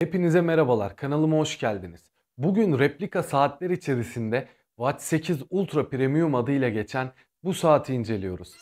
Hepinize merhabalar. Kanalıma hoş geldiniz. Bugün replika saatler içerisinde Watch 8 Ultra Premium adıyla geçen bu saati inceliyoruz.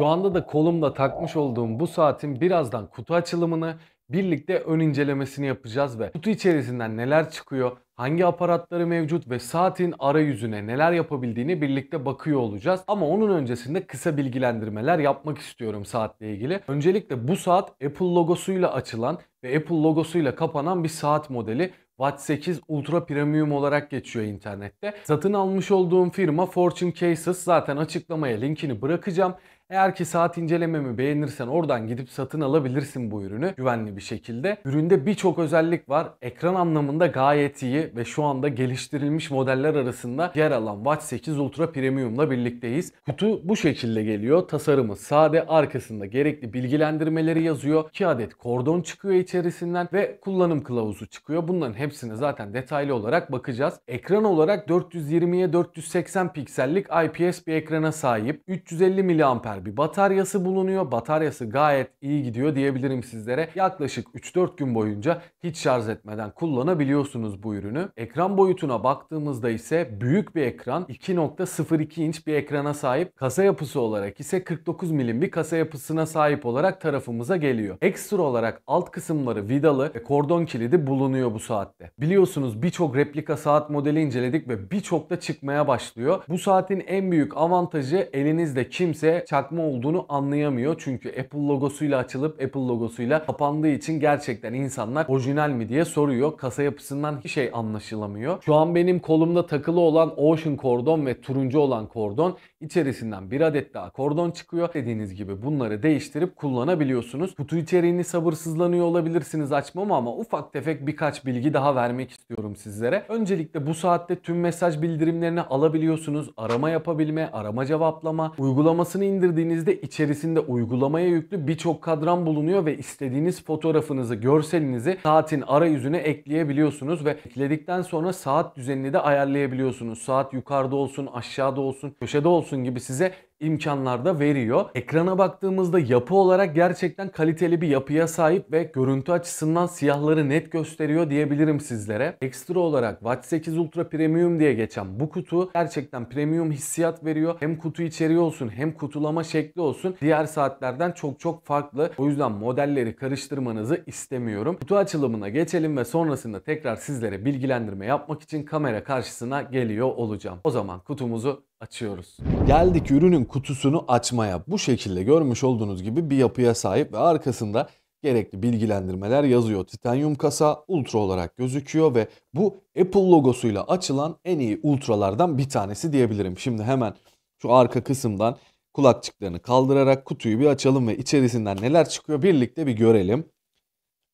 Şu anda da kolumda takmış olduğum bu saatin birazdan kutu açılımını birlikte ön incelemesini yapacağız ve kutu içerisinden neler çıkıyor, hangi aparatları mevcut ve saatin arayüzüne neler yapabildiğini birlikte bakıyor olacağız. Ama onun öncesinde kısa bilgilendirmeler yapmak istiyorum saatle ilgili. Öncelikle bu saat Apple logosuyla açılan ve Apple logosuyla kapanan bir saat modeli. Watch 8 Ultra Premium olarak geçiyor internette. Satın almış olduğum firma Fortune Cases zaten açıklamaya linkini bırakacağım. Eğer ki saat incelememi beğenirsen oradan gidip satın alabilirsin bu ürünü güvenli bir şekilde. Üründe birçok özellik var. Ekran anlamında gayet iyi ve şu anda geliştirilmiş modeller arasında yer alan Watch 8 Ultra Premium'la birlikteyiz. Kutu bu şekilde geliyor. Tasarımı sade, arkasında gerekli bilgilendirmeleri yazıyor. 2 adet kordon çıkıyor içerisinden ve kullanım kılavuzu çıkıyor. Bunların hepsine zaten detaylı olarak bakacağız. Ekran olarak 420'ye 480 piksellik IPS bir ekrana sahip. 350 mAh bir bataryası bulunuyor. Bataryası gayet iyi gidiyor diyebilirim sizlere. Yaklaşık 3-4 gün boyunca hiç şarj etmeden kullanabiliyorsunuz bu ürünü. Ekran boyutuna baktığımızda ise büyük bir ekran 2.02 inç bir ekrana sahip. Kasa yapısı olarak ise 49 milim bir kasa yapısına sahip olarak tarafımıza geliyor. Ekstra olarak alt kısımları vidalı ve kordon kilidi bulunuyor bu saatte. Biliyorsunuz birçok replika saat modeli inceledik ve birçok da çıkmaya başlıyor. Bu saatin en büyük avantajı elinizde kimse çak çakma olduğunu anlayamıyor. Çünkü Apple logosuyla açılıp Apple logosuyla kapandığı için gerçekten insanlar orijinal mi diye soruyor. Kasa yapısından hiçbir şey anlaşılamıyor. Şu an benim kolumda takılı olan Ocean kordon ve turuncu olan kordon içerisinden bir adet daha kordon çıkıyor. Dediğiniz gibi bunları değiştirip kullanabiliyorsunuz. Kutu içeriğini sabırsızlanıyor olabilirsiniz açmama ama ufak tefek birkaç bilgi daha vermek istiyorum sizlere. Öncelikle bu saatte tüm mesaj bildirimlerini alabiliyorsunuz. Arama yapabilme, arama cevaplama, uygulamasını indirdiğinizde girdiğinizde içerisinde uygulamaya yüklü birçok kadran bulunuyor ve istediğiniz fotoğrafınızı, görselinizi saatin arayüzüne ekleyebiliyorsunuz ve ekledikten sonra saat düzenini de ayarlayabiliyorsunuz. Saat yukarıda olsun, aşağıda olsun, köşede olsun gibi size imkanlar veriyor. Ekrana baktığımızda yapı olarak gerçekten kaliteli bir yapıya sahip ve görüntü açısından siyahları net gösteriyor diyebilirim sizlere. Ekstra olarak Watch 8 Ultra Premium diye geçen bu kutu gerçekten premium hissiyat veriyor. Hem kutu içeriği olsun hem kutulama şekli olsun diğer saatlerden çok çok farklı. O yüzden modelleri karıştırmanızı istemiyorum. Kutu açılımına geçelim ve sonrasında tekrar sizlere bilgilendirme yapmak için kamera karşısına geliyor olacağım. O zaman kutumuzu açıyoruz. Geldik ürünün kutusunu açmaya. Bu şekilde görmüş olduğunuz gibi bir yapıya sahip ve arkasında gerekli bilgilendirmeler yazıyor. Titanyum kasa ultra olarak gözüküyor ve bu Apple logosuyla açılan en iyi ultralardan bir tanesi diyebilirim. Şimdi hemen şu arka kısımdan kulakçıklarını kaldırarak kutuyu bir açalım ve içerisinden neler çıkıyor birlikte bir görelim.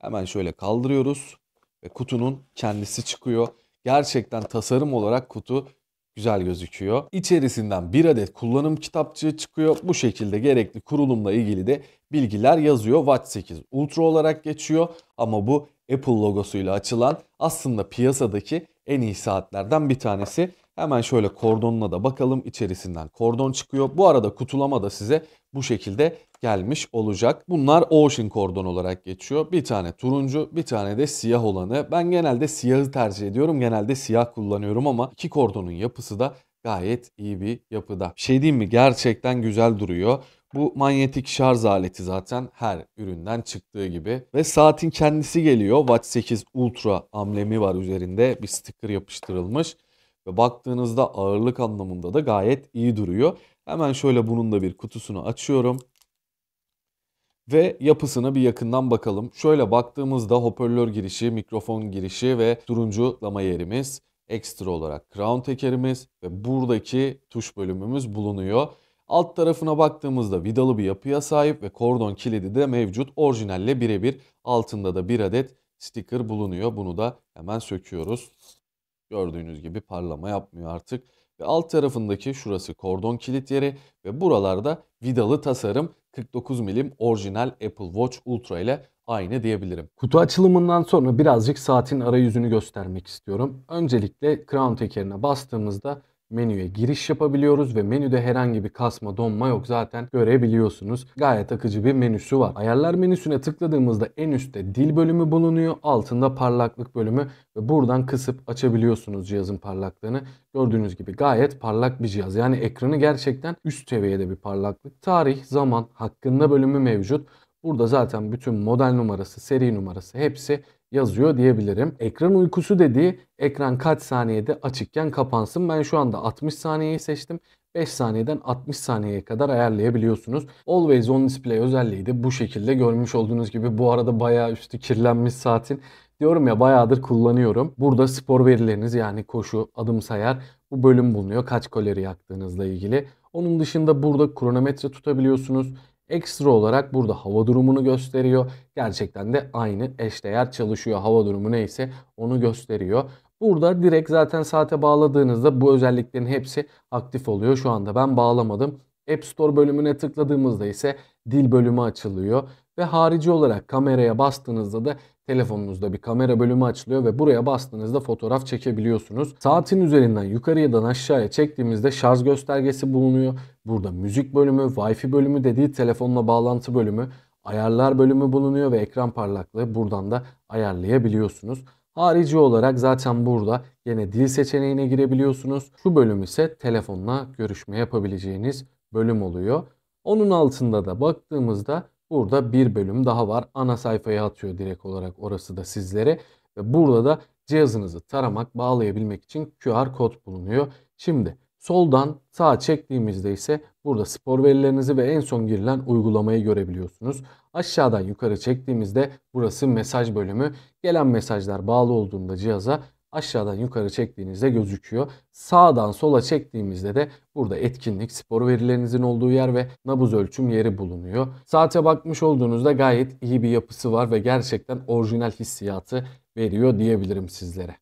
Hemen şöyle kaldırıyoruz ve kutunun kendisi çıkıyor. Gerçekten tasarım olarak kutu güzel gözüküyor. İçerisinden bir adet kullanım kitapçığı çıkıyor. Bu şekilde gerekli kurulumla ilgili de bilgiler yazıyor. Watch 8 Ultra olarak geçiyor ama bu Apple logosuyla açılan aslında piyasadaki en iyi saatlerden bir tanesi. Hemen şöyle kordonuna da bakalım. İçerisinden kordon çıkıyor. Bu arada kutulama da size bu şekilde gelmiş olacak. Bunlar Ocean kordon olarak geçiyor. Bir tane turuncu, bir tane de siyah olanı. Ben genelde siyahı tercih ediyorum. Genelde siyah kullanıyorum ama iki kordonun yapısı da gayet iyi bir yapıda. Bir şey diyeyim mi? Gerçekten güzel duruyor. Bu manyetik şarj aleti zaten her üründen çıktığı gibi. Ve saatin kendisi geliyor. Watch 8 Ultra amblemi var üzerinde. Bir sticker yapıştırılmış. Ve baktığınızda ağırlık anlamında da gayet iyi duruyor. Hemen şöyle bunun da bir kutusunu açıyorum. Ve yapısına bir yakından bakalım. Şöyle baktığımızda hoparlör girişi, mikrofon girişi ve turuncu lama yerimiz. Ekstra olarak crown tekerimiz ve buradaki tuş bölümümüz bulunuyor. Alt tarafına baktığımızda vidalı bir yapıya sahip ve kordon kilidi de mevcut. Orijinalle birebir altında da bir adet sticker bulunuyor. Bunu da hemen söküyoruz. Gördüğünüz gibi parlama yapmıyor artık ve alt tarafındaki şurası kordon kilit yeri ve buralarda vidalı tasarım 49 milim orijinal Apple Watch Ultra ile aynı diyebilirim. Kutu açılımından sonra birazcık saatin arayüzünü göstermek istiyorum. Öncelikle crown tekerine bastığımızda menüye giriş yapabiliyoruz ve menüde herhangi bir kasma donma yok zaten görebiliyorsunuz. Gayet akıcı bir menüsü var. Ayarlar menüsüne tıkladığımızda en üstte dil bölümü bulunuyor. Altında parlaklık bölümü ve buradan kısıp açabiliyorsunuz cihazın parlaklığını. Gördüğünüz gibi gayet parlak bir cihaz. Yani ekranı gerçekten üst seviyede bir parlaklık. Tarih, zaman, hakkında bölümü mevcut. Burada zaten bütün model numarası, seri numarası hepsi yazıyor diyebilirim. Ekran uykusu dediği ekran kaç saniyede açıkken kapansın. Ben şu anda 60 saniyeyi seçtim. 5 saniyeden 60 saniyeye kadar ayarlayabiliyorsunuz. Always on display özelliği de bu şekilde görmüş olduğunuz gibi bu arada bayağı üstü kirlenmiş saatin. Diyorum ya bayağıdır kullanıyorum. Burada spor verileriniz yani koşu, adım sayar bu bölüm bulunuyor. Kaç kalori yaktığınızla ilgili. Onun dışında burada kronometre tutabiliyorsunuz. Ekstra olarak burada hava durumunu gösteriyor. Gerçekten de aynı eşdeğer çalışıyor. Hava durumu neyse onu gösteriyor. Burada direkt zaten saate bağladığınızda bu özelliklerin hepsi aktif oluyor. Şu anda ben bağlamadım. App Store bölümüne tıkladığımızda ise dil bölümü açılıyor ve harici olarak kameraya bastığınızda da telefonunuzda bir kamera bölümü açılıyor ve buraya bastığınızda fotoğraf çekebiliyorsunuz. Saatin üzerinden yukarıdan aşağıya çektiğimizde şarj göstergesi bulunuyor Burada müzik bölümü, wifi bölümü dediği telefonla bağlantı bölümü, ayarlar bölümü bulunuyor ve ekran parlaklığı buradan da ayarlayabiliyorsunuz. Harici olarak zaten burada yine dil seçeneğine girebiliyorsunuz. Şu bölüm ise telefonla görüşme yapabileceğiniz bölüm oluyor. Onun altında da baktığımızda burada bir bölüm daha var. Ana sayfaya atıyor direkt olarak orası da sizlere. Ve burada da cihazınızı taramak, bağlayabilmek için QR kod bulunuyor. Şimdi Soldan sağa çektiğimizde ise burada spor verilerinizi ve en son girilen uygulamayı görebiliyorsunuz. Aşağıdan yukarı çektiğimizde burası mesaj bölümü. Gelen mesajlar bağlı olduğunda cihaza aşağıdan yukarı çektiğinizde gözüküyor. Sağdan sola çektiğimizde de burada etkinlik, spor verilerinizin olduğu yer ve nabız ölçüm yeri bulunuyor. Saate bakmış olduğunuzda gayet iyi bir yapısı var ve gerçekten orijinal hissiyatı veriyor diyebilirim sizlere.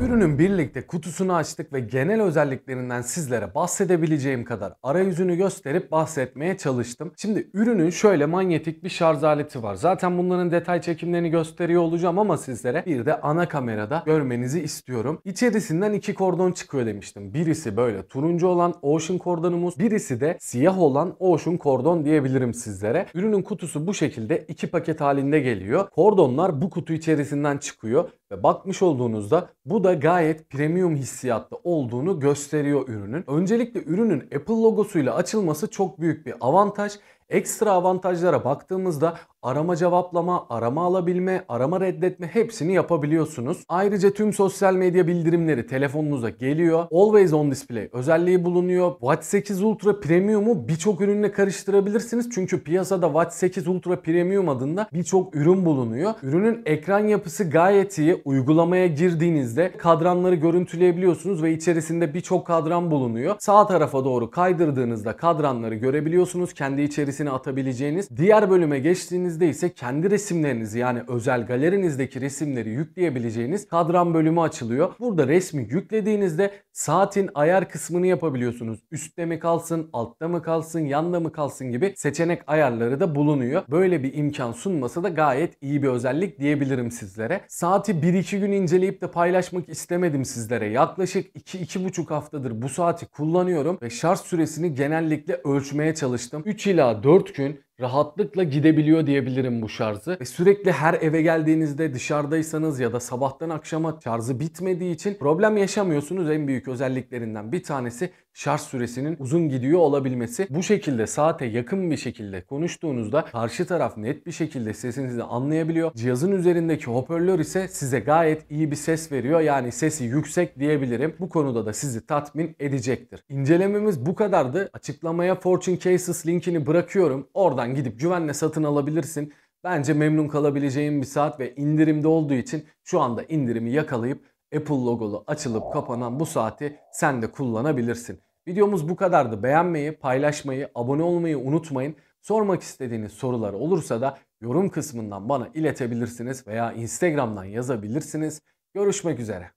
Ürünün birlikte kutusunu açtık ve genel özelliklerinden sizlere bahsedebileceğim kadar arayüzünü gösterip bahsetmeye çalıştım. Şimdi ürünün şöyle manyetik bir şarj aleti var. Zaten bunların detay çekimlerini gösteriyor olacağım ama sizlere bir de ana kamerada görmenizi istiyorum. İçerisinden iki kordon çıkıyor demiştim. Birisi böyle turuncu olan Ocean kordonumuz, birisi de siyah olan Ocean kordon diyebilirim sizlere. Ürünün kutusu bu şekilde iki paket halinde geliyor. Kordonlar bu kutu içerisinden çıkıyor. Ve bakmış olduğunuzda bu da gayet premium hissiyatlı olduğunu gösteriyor ürünün. Öncelikle ürünün Apple logosuyla açılması çok büyük bir avantaj. Ekstra avantajlara baktığımızda arama cevaplama, arama alabilme, arama reddetme hepsini yapabiliyorsunuz. Ayrıca tüm sosyal medya bildirimleri telefonunuza geliyor. Always on display özelliği bulunuyor. Watch 8 Ultra Premium'u birçok ürünle karıştırabilirsiniz. Çünkü piyasada Watch 8 Ultra Premium adında birçok ürün bulunuyor. Ürünün ekran yapısı gayet iyi. Uygulamaya girdiğinizde kadranları görüntüleyebiliyorsunuz ve içerisinde birçok kadran bulunuyor. Sağ tarafa doğru kaydırdığınızda kadranları görebiliyorsunuz. Kendi içerisine atabileceğiniz. Diğer bölüme geçtiğinizde Galerimizde ise kendi resimlerinizi yani özel galerinizdeki resimleri yükleyebileceğiniz kadran bölümü açılıyor. Burada resmi yüklediğinizde saatin ayar kısmını yapabiliyorsunuz. Üstte mi kalsın, altta mı kalsın, yanda mı kalsın gibi seçenek ayarları da bulunuyor. Böyle bir imkan sunması da gayet iyi bir özellik diyebilirim sizlere. Saati 1-2 gün inceleyip de paylaşmak istemedim sizlere. Yaklaşık 2-2,5 haftadır bu saati kullanıyorum ve şarj süresini genellikle ölçmeye çalıştım. 3 ila 4 gün rahatlıkla gidebiliyor diyebilirim bu şarjı. Ve sürekli her eve geldiğinizde dışarıdaysanız ya da sabahtan akşama şarjı bitmediği için problem yaşamıyorsunuz. En büyük özelliklerinden bir tanesi şarj süresinin uzun gidiyor olabilmesi. Bu şekilde saate yakın bir şekilde konuştuğunuzda karşı taraf net bir şekilde sesinizi anlayabiliyor. Cihazın üzerindeki hoparlör ise size gayet iyi bir ses veriyor. Yani sesi yüksek diyebilirim. Bu konuda da sizi tatmin edecektir. İncelememiz bu kadardı. Açıklamaya Fortune Cases linkini bırakıyorum. Oradan Buradan gidip güvenle satın alabilirsin. Bence memnun kalabileceğin bir saat ve indirimde olduğu için şu anda indirimi yakalayıp Apple logolu açılıp kapanan bu saati sen de kullanabilirsin. Videomuz bu kadardı. Beğenmeyi, paylaşmayı, abone olmayı unutmayın. Sormak istediğiniz sorular olursa da yorum kısmından bana iletebilirsiniz veya Instagram'dan yazabilirsiniz. Görüşmek üzere.